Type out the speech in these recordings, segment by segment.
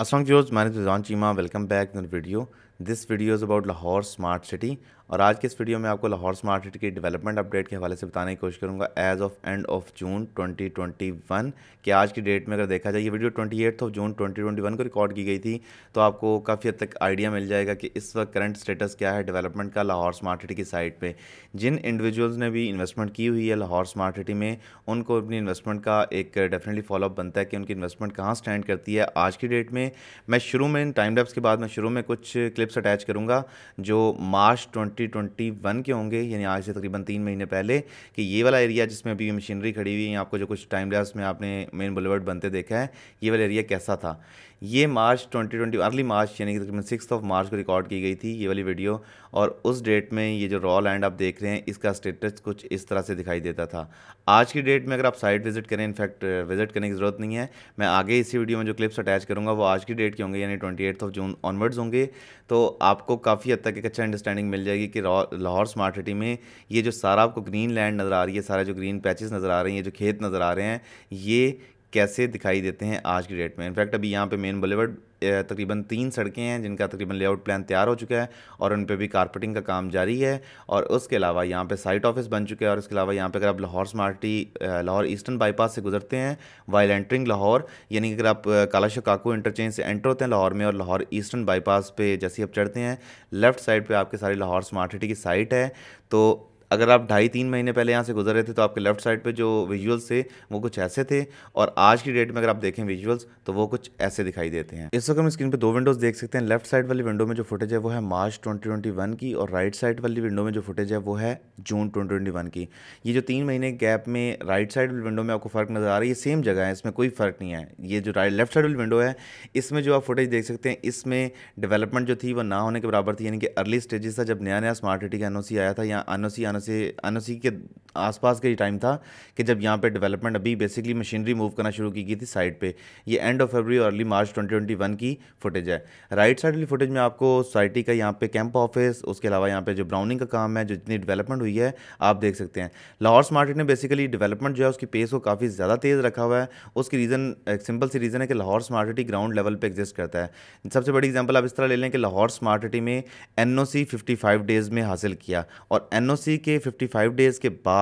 असंग जोज मैंने तो Cheema welcome back in video this video is about Lahore smart city और आज के इस वीडियो में आपको लाहौर स्मार्ट सिटी की डेवलपमेंट अपडेट के हवाले से बताने की कोशिश करूंगा as of end of June 2021 कि आज की डेट में अगर देखा जाए ये वीडियो 28 ऑफ जून 2021 को रिकॉर्ड की गई थी तो आपको काफ़ी हद तक आइडिया मिल जाएगा कि इस वक्त करंट स्टेटस क्या है डेवलपमेंट का लाहौर स्मार्ट सिटी की साइट पर जिन इंडिविजुअल्स ने भी इन्वेस्टमेंट की हुई है लाहौर स्मार्ट सिटी में उनको अपनी इन्वेस्टमेंट का एक डेफिनेटली फॉलोअप बनता है कि उनकी इन्वेस्टमेंट कहाँ स्टैंड करती है आज की डेट में मैं शुरू में टाइम लैब्स के बाद मैं शुरू में कुछ क्लिप क्लिप्स अटैच करूँगा जो मार्च 2021 के होंगे यानी आज से तकरीबन तीन महीने पहले कि ये वाला एरिया जिसमें अभी मशीनरी खड़ी हुई है आपको जो कुछ टाइम लैस में आपने मेन बुलेवर्ड बनते देखा है ये वाला एरिया कैसा था ये मार्च 2020 अर्ली मार्च यानी कि तकरीबन सिक्स ऑफ मार्च को रिकॉर्ड की गई थी ये वाली वीडियो और उस डेट में ये जो रॉ लैंड आप देख रहे हैं इसका स्टेटस कुछ इस तरह से दिखाई देता था आज की डेट में अगर आप साइट विज़िट करें इनफैक्ट विज़िट करने की ज़रूरत नहीं है मैं आगे इसी वीडियो में जो क्लिप्स अटैच करूँगा वो आज की डेट के होंगे यानी ट्वेंटी ऑफ जून ऑनवर्ड्स होंगे तो आपको काफ़ी हद तक एक अच्छा अंडरस्टैंडिंग मिल जाएगी कि लाहौर स्मार्ट सिटी में ये जो सारा आपको ग्रीन लैंड नज़र आ रही है सारा जो ग्रीन पैचेस नज़र आ रही हैं जो खेत नज़र आ रहे हैं ये कैसे दिखाई देते हैं आज की डेट में इनफैक्ट अभी यहाँ पे मेन बलेवर्ड तकरीबन तीन सड़कें हैं जिनका तकरीबन लेआउट प्लान तैयार हो चुका है और उन पर भी कारपेटिंग का काम जारी है और उसके अलावा यहाँ पे साइट ऑफिस बन चुके हैं और इसके अलावा यहाँ पे अगर आप Lahore smarty Lahore eastern bypass से गुजरते हैं वाइल एंटरिंग लाहौर यानी कि अगर आप काला काकू इंटरचेंज से एंटर होते हैं लाहौर में और लाहौर ईस्टर्न बाईपास पर जैसे आप चढ़ते हैं लेफ्ट साइड पर आपके सारी लाहौर स्मार्ट सिटी की साइट है तो अगर आप ढाई तीन महीने पहले यहाँ से गुजर रहे थे तो आपके लेफ्ट साइड पे जो विजुअल्स थे वो कुछ ऐसे थे और आज की डेट में अगर आप देखें विजुअल्स तो वो कुछ ऐसे दिखाई देते हैं इस वक्त हम स्क्रीन पर दो विंडोज देख सकते हैं लेफ्ट साइड वाली विंडो में जो फुटेज है वो है मार्च ट्वेंटी की और राइट साइड वाली विंडो में जो फुटेज है वो है जून ट्वेंटी की ये जो तीन महीने गैप में राइट साइड वाली विंडो में आपको फ़र्क नज़र आ रहा है ये सेम जगह है इसमें कोई फ़र्क नहीं है ये जो राइट लेफ्ट साइड वाली विंडो है इसमें जो आप फुटेज देख सकते हैं इसमें डेवलपमेंट जो थी वो ना होने के बराबर थी यानी कि अर्ली स्टेजेस था जब नया नया स्मार्ट सिटी का एन आया था या एन ओ अनुसे अनुसी के आसपास का ही टाइम था कि जब यहाँ पे डेवलपमेंट अभी बेसिकली मशीनरी मूव करना शुरू की गई थी साइड पे ये एंड ऑफ फेबरी और अर्ली मार्च 2021 की फुटेज है राइट साइड वाली फुटेज में आपको सोसाइटी का यहाँ पे कैंप ऑफिस उसके अलावा यहाँ पे जो ब्राउनिंग का काम है जो जितनी डेवलपमेंट हुई है आप देख सकते हैं लाहौर स्मार्ट ने बेसिकली डेवलपमेंट जो है उसकी पेस को काफ़ी ज़्यादा तेज़ रखा हुआ है उसकी रीज़न एक सिंपल सी रीज़न है कि लाहौर स्मार्ट ग्राउंड लेवल पर एग्जिस्ट करता है सबसे बड़ी एग्जाम्पल आप इस तरह ले लें कि लाहौर स्मार्ट में एन ओ डेज़ में हासिल किया और एन के फिफ्टी डेज़ के बाद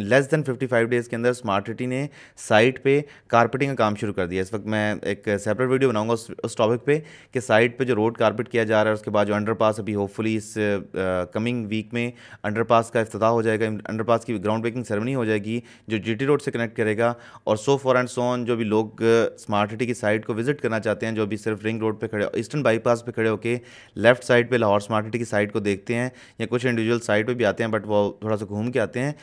लेस देन 55 डेज़ के अंदर स्मार्ट सिटी ने साइट पे कारपेटिंग का काम शुरू कर दिया इस वक्त मैं एक सेपरेट वीडियो बनाऊंगा उस, टॉपिक पे कि साइट पे जो रोड कारपेट किया जा रहा है उसके बाद जो अंडरपास अभी होपफुली इस कमिंग वीक में अंडरपास का अफ्ताह हो जाएगा अंडरपास की ग्राउंड ब्रेकिंग सेरेमनी हो जाएगी जो जी रोड से कनेक्ट करेगा और सो फॉर एंड सोन जो भी लोग स्मार्ट सिटी की साइट को विजिट करना चाहते हैं जो भी सिर्फ रिंग रोड पर खड़े ईस्टर्न बाईपास पर खड़े होकर लेफ्ट साइड पर लाहौर स्मार्ट सिटी की साइट को देखते हैं या कुछ इंडिविजुअल साइट पर भी आते हैं बट वो थोड़ा सा घूम के आते हैं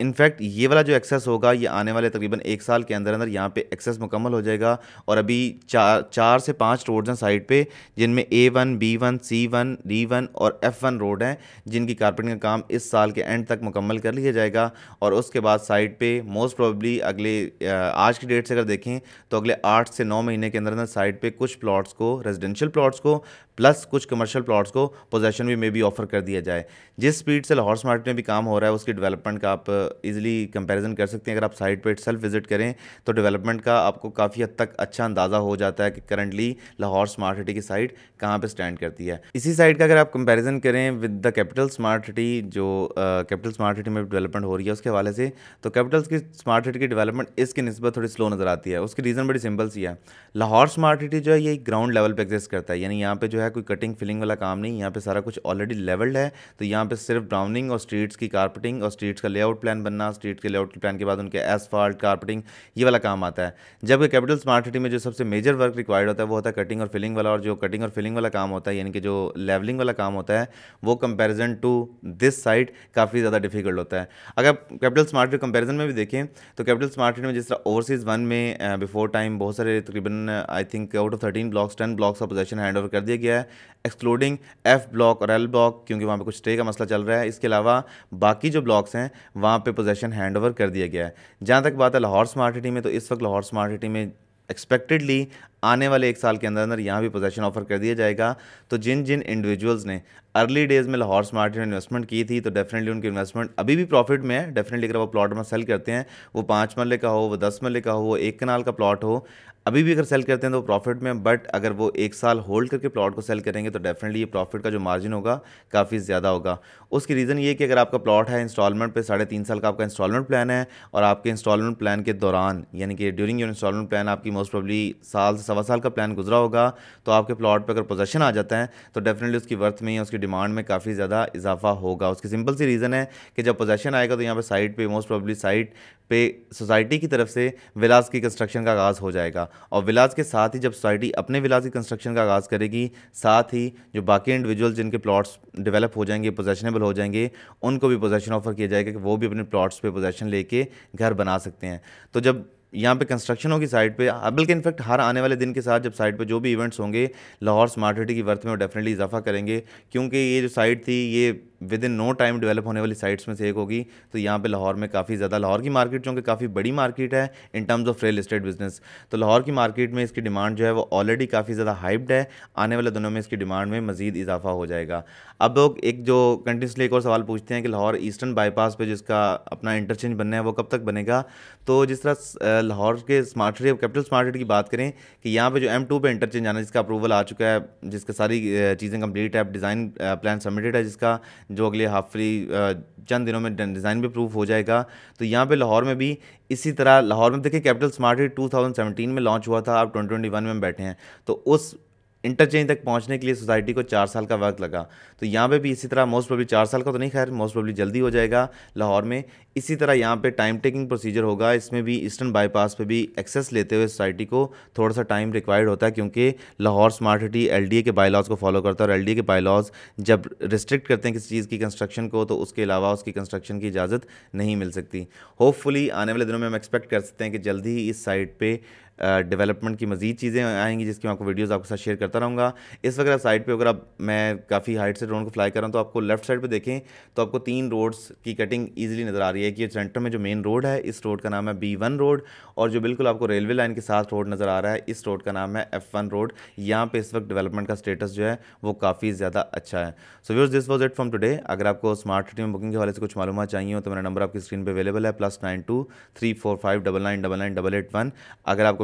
इनफैक्ट ये वाला जो एक्सेस होगा ये आने वाले तकरीबन एक साल के अंदर अंदर यहाँ पे एक्सेस मुकम्मल हो जाएगा और अभी चार चार से पाँच रोड्स हैं साइड पे जिनमें A one B one C one D one और एफ़ वन रोड हैं जिनकी कारपेटिंग का काम इस साल के एंड तक मुकम्मल कर लिया जाएगा और उसके बाद साइड पे मोस्ट प्रॉबली अगले आज की डेट से अगर देखें तो अगले आठ से नौ महीने के अंदर अंदर साइड पर कुछ प्लाट्स को रेजिडेंशियल प्लाट्स को प्लस कुछ कमर्शियल प्लॉट्स को पोजेशन भी मे बी ऑफर कर दिया जाए जिस स्पीड से लाहौर स्मार्ट में भी काम हो रहा है उसकी डेवलपमेंट का आप इजीली uh, कंपैरिजन कर सकते हैं अगर आप साइट पर सेल्फ विजिट करें तो डेवलपमेंट का आपको काफ़ी हद तक अच्छा अंदाज़ा हो जाता है कि करंटली लाहौर स्मार्ट सिटी की साइट कहाँ पर स्टैंड करती है इसी साइट का अगर आप कंपेरिजन करें with the capital smart city जो कैपिटल स्मार्ट सिटी में डेवलपमेंट हो रही है उसके हवाले से तो कैपिटल की स्मार्ट सिटी की डेवलपमेंट इसके नस्बत थोड़ी स्लो नज़र आती है उसकी रीज़न बड़ी सिंपल सी है लाहौर स्मार्ट सिटी जो है ये ग्राउंड लेवल पर एग्जिस्ट करता है यानी यहाँ पर जो है है कोई कटिंग फिलिंग वाला काम नहीं यहाँ पे सारा कुछ ऑलरेडी लेवल्ड है तो यहाँ पे सिर्फ ब्राउनिंग और स्ट्रीट्स की कारपेटिंग और स्ट्रीट्स का लेआउट प्लान बनना स्ट्रीट के लेआउट प्लान के बाद उनके एसफाल्ट कारपेटिंग ये वाला काम आता है जबकि कैपिटल स्मार्ट सिटी में जो सबसे मेजर वर्क रिक्वायर्ड होता है वो होता है कटिंग और फिलिंग वाला और जो कटिंग और फिलिंग वाला काम होता है यानी कि जो लेवलिंग वाला काम होता है वो कंपेरिजन टू दिस साइड काफ़ी ज़्यादा डिफिकल्ट होता है अगर कैपिटल स्मार्ट कंपेरिजन में भी देखें तो कैपिटल स्मार्ट सिटी में जिस तरह ओवरसीज़ वन में बिफोर टाइम बहुत सारे तकरीबन I think out of thirteen blocks ten blocks का पोजेशन हैंड ओवर कर दिया गया है एक्सक्लूडिंग एफ ब्लॉक और एल ब्लॉक क्योंकि वहाँ पे कुछ स्टे का मसला चल रहा है इसके अलावा बाकी जो ब्लॉक्स हैं वहाँ पे पोजेशन हैंड ओवर कर दिया गया है जहाँ तक बात है लाहौर स्मार्ट सिटी में तो इस वक्त लाहौर स्मार्ट सिटी में एक्सपेक्टेडली आने वाले एक साल के अंदर अंदर यहाँ भी पोजेशन ऑफर कर दिया जाएगा तो जिन जिन इंडिविजुअल्स ने अर्ली डेज में लाहौर स्मार्ट में इन्वेस्टमेंट की थी तो डेफिनेटली उनकी इन्वेस्टमेंट अभी भी प्रॉफिट में है डेफिनेटली अगर वो प्लॉट में सेल करते हैं वो पाँच मरले का हो वो दस मरले का हो वो एक कनाल का प्लॉट हो अभी भी अगर सेल करते हैं तो प्रॉफिट में बट अगर वो एक साल होल्ड करके प्लॉट को सेल करेंगे तो डेफिनेटली ये प्रॉफिट का जो मार्जिन होगा काफ़ी ज़्यादा होगा उसकी रीज़न ये कि अगर आपका प्लॉट है इंस्टॉलमेंट पे साढ़े तीन साल का आपका इंस्टॉलमेंट प्लान है और आपके इंस्टॉलमेंट प्लान के दौरान यानी कि ड्यूरिंग योर इंस्टॉलमेंट प्लान आपकी मोस्ट प्रॉब्ली साल से सवा साल का प्लान गुजरा होगा तो आपके प्लॉट पर अगर पोजेशन आ जाता है तो डेफिनेटली उसकी वर्थ में या उसकी डिमांड में काफ़ी ज़्यादा इजाफा होगा उसकी सिंपल सी रीज़न है कि जब पोजेशन आएगा तो यहाँ पर साइट पर मोस्ट प्रॉब्ली साइट पे सोसाइटी की तरफ से विलास की कंस्ट्रक्शन का आगाज़ हो जाएगा और विलास के साथ ही जब सोसाइटी अपने विलास की कंस्ट्रक्शन का आगाज़ करेगी साथ ही जो बाकी इंडिविजुअल जिनके प्लॉट्स डेवलप हो जाएंगे पोजेशनेबल हो जाएंगे उनको भी पोजेशन ऑफर किया जाएगा कि वो भी अपने प्लॉट्स पे पोजेशन लेके घर बना सकते हैं तो जब यहाँ पे कंस्ट्रक्शन होगी साइट पे बल्कि इनफैक्ट हर आने वाले दिन के साथ जब साइट पे जो भी इवेंट्स होंगे लाहौर स्मार्ट सिटी की वर्थ में वो डेफिनेटली इजाफा करेंगे क्योंकि ये जो साइट थी ये within no time develop होने वाली साइट्स में से एक होगी तो यहाँ पे लाहौर में काफ़ी ज़्यादा लाहौर की मार्केट चूँकि काफ़ी बड़ी मार्केट है in terms of real estate business तो लाहौर की मार्केट में इसकी डिमांड जो है वो ऑलरेडी काफ़ी ज़्यादा हाइप्ड है आने वाले दिनों में इसकी डिमांड में मजीद इजाफा हो जाएगा अब लोग एक जो कंटिन्यूसली एक और सवाल पूछते हैं कि लाहौर ईस्टर्न बाईपास पर जिसका अपना इंटरचेंज बनना है वो कब तक बनेगा तो जिस तरह लाहौर के smart city capital smart city की बात करें कि यहाँ पे जो एम टू पर इंटरचेंज आना जिसका अप्रूवल आ चुका है जिसके सारी चीज़ें कंप्लीट है डिज़ाइन प्लान सबमिटेड है जिसका जो अगले हाफली चंद दिनों में डिज़ाइन भी अप्रूव हो जाएगा तो यहाँ पे लाहौर में भी इसी तरह लाहौर में देखिए कैपिटल स्मार्ट सिटी टू में लॉन्च हुआ था आप ट्वेंटी में बैठे हैं तो उस इंटरचेंज तक पहुंचने के लिए सोसाइटी को चार साल का वक्त लगा तो यहाँ पे भी इसी तरह मोस्ट प्रॉब्ली चार साल का तो नहीं खैर मोस्ट प्रॉब्ली जल्दी हो जाएगा लाहौर में इसी तरह यहाँ पे टाइम टेकिंग प्रोसीजर होगा इसमें भी ईस्टर्न बाईपास पे भी एक्सेस लेते हुए सोसाइटी को थोड़ा सा टाइम रिक्वायर्ड होता है क्योंकि लाहौर स्मार्ट सिटी एल के बाईलॉज को फॉलो करता है और एल के बायलॉज जब रिस्ट्रिक्ट करते हैं किसी चीज़ की कंस्ट्रक्शन को तो उसके अलावा उसकी कंस्ट्रक्शन की इजाज़त नहीं मिल सकती होपफुली आने वाले दिनों में हम एक्सपेक्ट कर सकते हैं कि जल्दी ही इस साइट पर डेवलपमेंट की मज़ीद चीज़ें आएंगी जिसकी मैं आपको वीडियोस आपके साथ शेयर करता रहूँगा इस वक्त साइड पर अगर आप मैं काफ़ी हाइट से ड्रोन को फ्लाई कर रहा हूँ तो आपको लेफ्ट साइड पर देखें तो आपको तीन रोड्स की कटिंग ईजिली नज़र आ रही है कि सेंटर में जो मेन रोड है इस रोड का नाम है बी वन रोड और जो बिल्कुल आपको रेलवे लाइन के साथ रोड नज़र आ रहा है इस रोड का नाम है एफ़ वन रोड यहाँ पर इस वक्त डेवलपमेंट का स्टेटस जो है वो काफ़ी ज़्यादा अच्छा है so views this was it from today अगर आपको स्मार्ट सिटी में बुकिंग के हवाले से कुछ मालूम चाहिए हो तो मेरा नंबर आपकी स्क्रीन पर अवेलेबल है plus nine two three four five double nine double nine double eight one अगर आपको